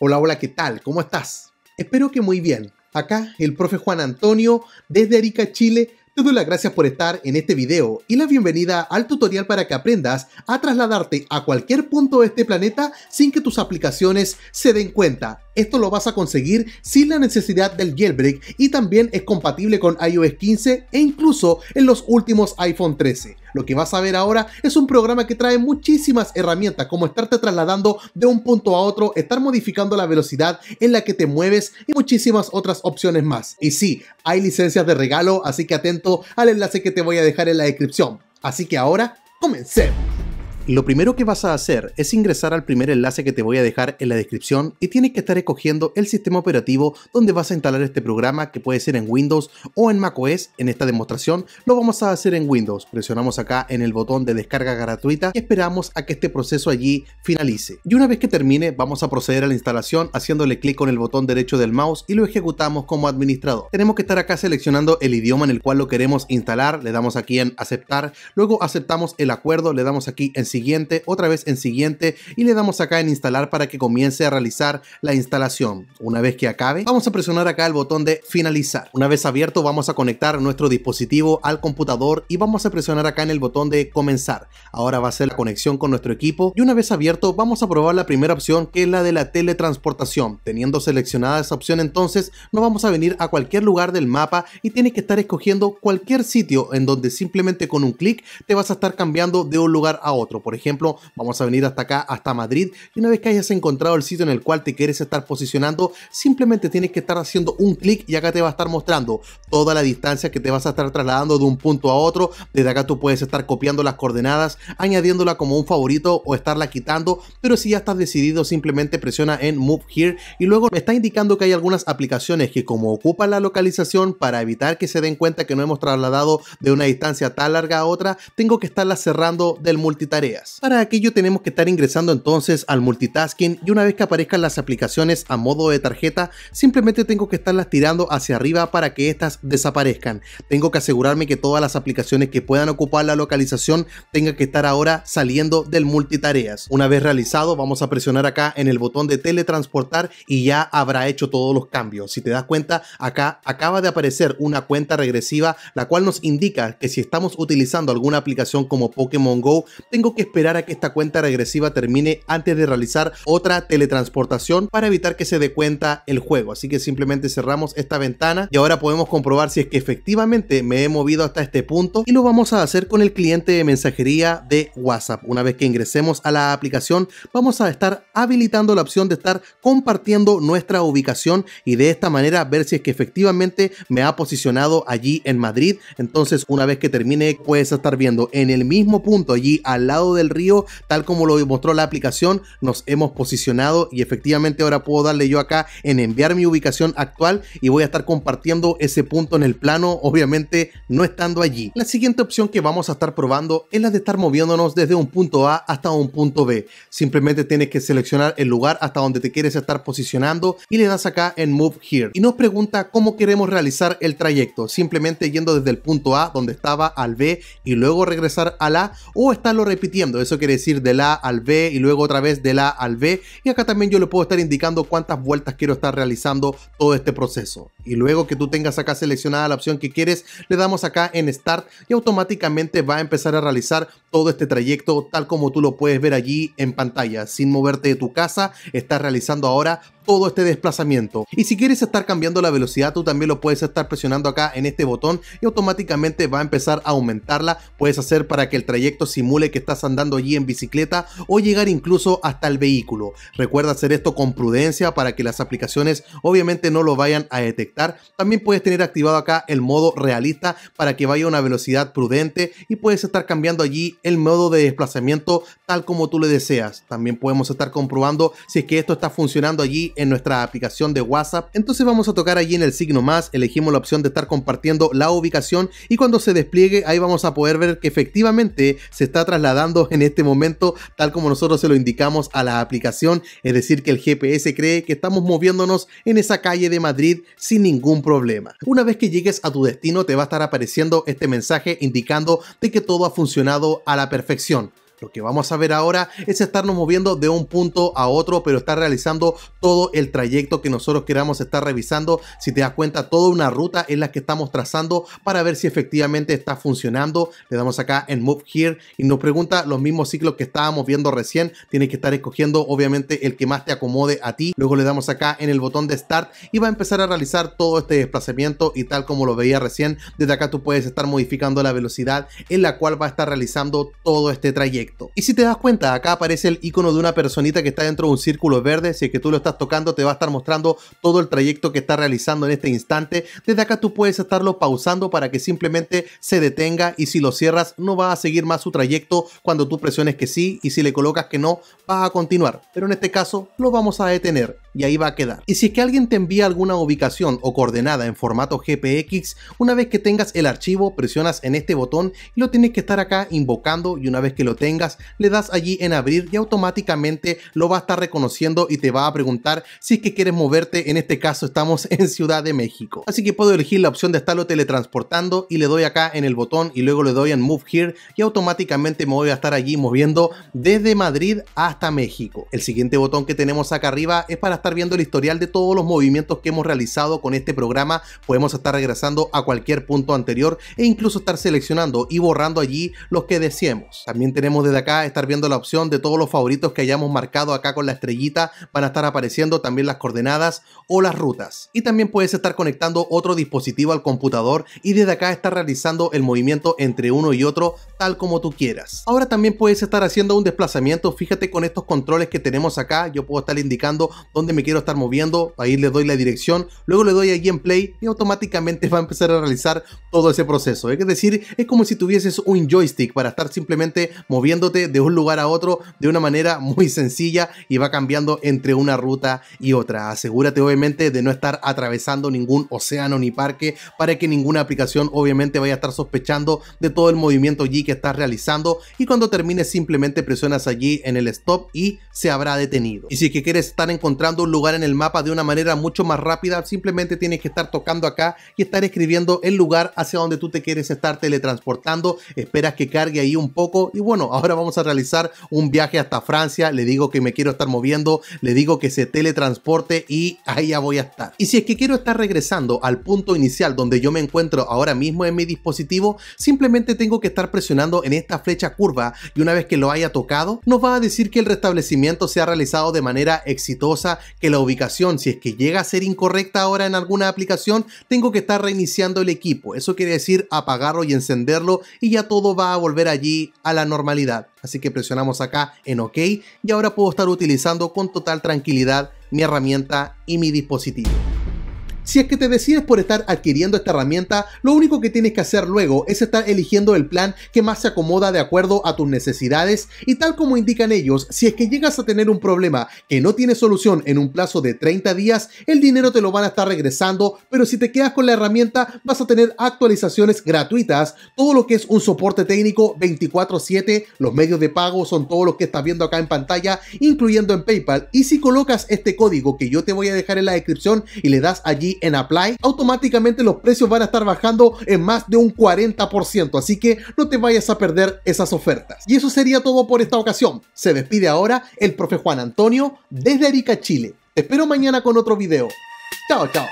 Hola, hola, ¿qué tal? ¿Cómo estás? Espero que muy bien. Acá el profe Juan Antonio desde Arica, Chile. Te doy las gracias por estar en este video y la bienvenida al tutorial para que aprendas a trasladarte a cualquier punto de este planeta sin que tus aplicaciones se den cuenta. Esto lo vas a conseguir sin la necesidad del jailbreak y también es compatible con iOS 15 e incluso en los últimos iPhone 13. Lo que vas a ver ahora es un programa que trae muchísimas herramientas, como estarte trasladando de un punto a otro, estar modificando la velocidad en la que te mueves y muchísimas otras opciones más. Y sí, hay licencias de regalo, así que atento al enlace que te voy a dejar en la descripción. Así que ahora, comencemos. Lo primero que vas a hacer es ingresar al primer enlace que te voy a dejar en la descripción y tienes que estar escogiendo el sistema operativo donde vas a instalar este programa que puede ser en Windows o en macOS. En esta demostración lo vamos a hacer en Windows. Presionamos acá en el botón de descarga gratuita y esperamos a que este proceso allí finalice. Y una vez que termine vamos a proceder a la instalación haciéndole clic con el botón derecho del mouse y lo ejecutamos como administrador. Tenemos que estar acá seleccionando el idioma en el cual lo queremos instalar. Le damos aquí en aceptar. Luego aceptamos el acuerdo. Le damos aquí en siguiente, otra vez en siguiente y le damos acá en instalar para que comience a realizar la instalación. Una vez que acabe, vamos a presionar acá el botón de finalizar. Una vez abierto vamos a conectar nuestro dispositivo al computador y vamos a presionar acá en el botón de comenzar. Ahora va a ser la conexión con nuestro equipo y una vez abierto vamos a probar la primera opción que es la de la teletransportación. Teniendo seleccionada esa opción entonces nos vamos a venir a cualquier lugar del mapa y tienes que estar escogiendo cualquier sitio en donde simplemente con un clic te vas a estar cambiando de un lugar a otro. Por ejemplo, vamos a venir hasta acá, hasta Madrid, y una vez que hayas encontrado el sitio en el cual te quieres estar posicionando, simplemente tienes que estar haciendo un clic y acá te va a estar mostrando toda la distancia que te vas a estar trasladando de un punto a otro. Desde acá tú puedes estar copiando las coordenadas, añadiéndola como un favorito o estarla quitando, pero si ya estás decidido, simplemente presiona en Move Here y luego me está indicando que hay algunas aplicaciones que como ocupan la localización para evitar que se den cuenta que no hemos trasladado de una distancia tan larga a otra, tengo que estarla cerrando del multitarea. Para aquello tenemos que estar ingresando entonces al multitasking y una vez que aparezcan las aplicaciones a modo de tarjeta, simplemente tengo que estarlas tirando hacia arriba para que éstas desaparezcan. Tengo que asegurarme que todas las aplicaciones que puedan ocupar la localización tengan que estar ahora saliendo del multitareas. Una vez realizado, vamos a presionar acá en el botón de teletransportar y ya habrá hecho todos los cambios. Si te das cuenta, acá acaba de aparecer una cuenta regresiva, la cual nos indica que si estamos utilizando alguna aplicación como Pokémon Go, tengo que esperar a que esta cuenta regresiva termine antes de realizar otra teletransportación para evitar que se dé cuenta el juego. Así que simplemente cerramos esta ventana y ahora podemos comprobar si es que efectivamente me he movido hasta este punto y lo vamos a hacer con el cliente de mensajería de WhatsApp. Una vez que ingresemos a la aplicación vamos a estar habilitando la opción de estar compartiendo nuestra ubicación y de esta manera ver si es que efectivamente me ha posicionado allí en Madrid. Entonces una vez que termine puedes estar viendo en el mismo punto allí al lado del río, tal como lo demostró la aplicación, nos hemos posicionado y efectivamente ahora puedo darle yo acá en enviar mi ubicación actual y voy a estar compartiendo ese punto en el plano, obviamente no estando allí. La siguiente opción que vamos a estar probando es la de estar moviéndonos desde un punto A hasta un punto B. Simplemente tienes que seleccionar el lugar hasta donde te quieres estar posicionando y le das acá en Move Here. Y nos pregunta cómo queremos realizar el trayecto, simplemente yendo desde el punto A donde estaba al B y luego regresar al A o estarlo repitiendo eso quiere decir de A al B y luego otra vez de A al B. Y acá también yo le puedo estar indicando cuántas vueltas quiero estar realizando todo este proceso y luego que tú tengas acá seleccionada la opción que quieres, le damos acá en Start y automáticamente va a empezar a realizar todo este trayecto tal como tú lo puedes ver allí en pantalla. Sin moverte de tu casa, estás realizando ahora todo este desplazamiento. Y si quieres estar cambiando la velocidad, tú también lo puedes estar presionando acá en este botón y automáticamente va a empezar a aumentarla. Puedes hacer para que el trayecto simule que estás andando allí en bicicleta o llegar incluso hasta el vehículo. Recuerda hacer esto con prudencia para que las aplicaciones obviamente no lo vayan a detectar también puedes tener activado acá el modo realista para que vaya a una velocidad prudente y puedes estar cambiando allí el modo de desplazamiento tal como tú le deseas. También podemos estar comprobando si es que esto está funcionando allí en nuestra aplicación de WhatsApp. Entonces vamos a tocar allí en el signo más, elegimos la opción de estar compartiendo la ubicación y cuando se despliegue ahí vamos a poder ver que efectivamente se está trasladando en este momento tal como nosotros se lo indicamos a la aplicación, es decir que el GPS cree que estamos moviéndonos en esa calle de Madrid sin ningún problema. Una vez que llegues a tu destino te va a estar apareciendo este mensaje indicando de que todo ha funcionado a la perfección. Lo que vamos a ver ahora es estarnos moviendo de un punto a otro, pero estar realizando todo el trayecto que nosotros queramos estar revisando. Si te das cuenta, toda una ruta es la que estamos trazando para ver si efectivamente está funcionando. Le damos acá en Move Here y nos pregunta los mismos ciclos que estábamos viendo recién. Tienes que estar escogiendo obviamente el que más te acomode a ti. Luego le damos acá en el botón de Start y va a empezar a realizar todo este desplazamiento y tal como lo veía recién, desde acá tú puedes estar modificando la velocidad en la cual va a estar realizando todo este trayecto. Y si te das cuenta, acá aparece el icono de una personita que está dentro de un círculo verde. Si es que tú lo estás tocando, te va a estar mostrando todo el trayecto que está realizando en este instante. Desde acá tú puedes estarlo pausando para que simplemente se detenga y si lo cierras no va a seguir más su trayecto cuando tú presiones que sí y si le colocas que no, va a continuar. Pero en este caso lo vamos a detener y ahí va a quedar. Y si es que alguien te envía alguna ubicación o coordenada en formato GPX, una vez que tengas el archivo presionas en este botón y lo tienes que estar acá invocando y una vez que lo tengas le das allí en abrir y automáticamente lo va a estar reconociendo y te va a preguntar si es que quieres moverte, en este caso estamos en Ciudad de México. Así que puedo elegir la opción de estarlo teletransportando y le doy acá en el botón y luego le doy en Move Here y automáticamente me voy a estar allí moviendo desde Madrid hasta México. El siguiente botón que tenemos acá arriba es para estar viendo el historial de todos los movimientos que hemos realizado con este programa. Podemos estar regresando a cualquier punto anterior e incluso estar seleccionando y borrando allí los que deseemos. También tenemos desde acá estar viendo la opción de todos los favoritos que hayamos marcado acá con la estrellita. Van a estar apareciendo también las coordenadas o las rutas. Y también puedes estar conectando otro dispositivo al computador y desde acá estar realizando el movimiento entre uno y otro tal como tú quieras. Ahora también puedes estar haciendo un desplazamiento. Fíjate con estos controles que tenemos acá. Yo puedo estar indicando dónde me quiero estar moviendo, ahí le doy la dirección, luego le doy allí en play y automáticamente va a empezar a realizar todo ese proceso. Es decir, es como si tuvieses un joystick para estar simplemente moviéndote de un lugar a otro de una manera muy sencilla y va cambiando entre una ruta y otra. Asegúrate obviamente de no estar atravesando ningún océano ni parque para que ninguna aplicación obviamente vaya a estar sospechando de todo el movimiento allí que estás realizando y cuando termines simplemente presionas allí en el stop y se habrá detenido. Y si es que quieres estar encontrando un lugar en el mapa de una manera mucho más rápida. Simplemente tienes que estar tocando acá y estar escribiendo el lugar hacia donde tú te quieres estar teletransportando. Esperas que cargue ahí un poco. Y bueno, ahora vamos a realizar un viaje hasta Francia. Le digo que me quiero estar moviendo. Le digo que se teletransporte y ahí ya voy a estar. Y si es que quiero estar regresando al punto inicial donde yo me encuentro ahora mismo en mi dispositivo, simplemente tengo que estar presionando en esta flecha curva y una vez que lo haya tocado, nos va a decir que el restablecimiento se ha realizado de manera exitosa que la ubicación, si es que llega a ser incorrecta ahora en alguna aplicación, tengo que estar reiniciando el equipo. Eso quiere decir apagarlo y encenderlo y ya todo va a volver allí a la normalidad. Así que presionamos acá en OK y ahora puedo estar utilizando con total tranquilidad mi herramienta y mi dispositivo. Si es que te decides por estar adquiriendo esta herramienta, lo único que tienes que hacer luego es estar eligiendo el plan que más se acomoda de acuerdo a tus necesidades y tal como indican ellos, si es que llegas a tener un problema que no tiene solución en un plazo de 30 días, el dinero te lo van a estar regresando, pero si te quedas con la herramienta vas a tener actualizaciones gratuitas, todo lo que es un soporte técnico 24/7, los medios de pago son todos los que estás viendo acá en pantalla, incluyendo en PayPal, y si colocas este código que yo te voy a dejar en la descripción y le das allí en apply, automáticamente los precios van a estar bajando en más de un 40%, así que no te vayas a perder esas ofertas. Y eso sería todo por esta ocasión. Se despide ahora el profe Juan Antonio desde Arica, Chile. Te espero mañana con otro video. Chao, chao.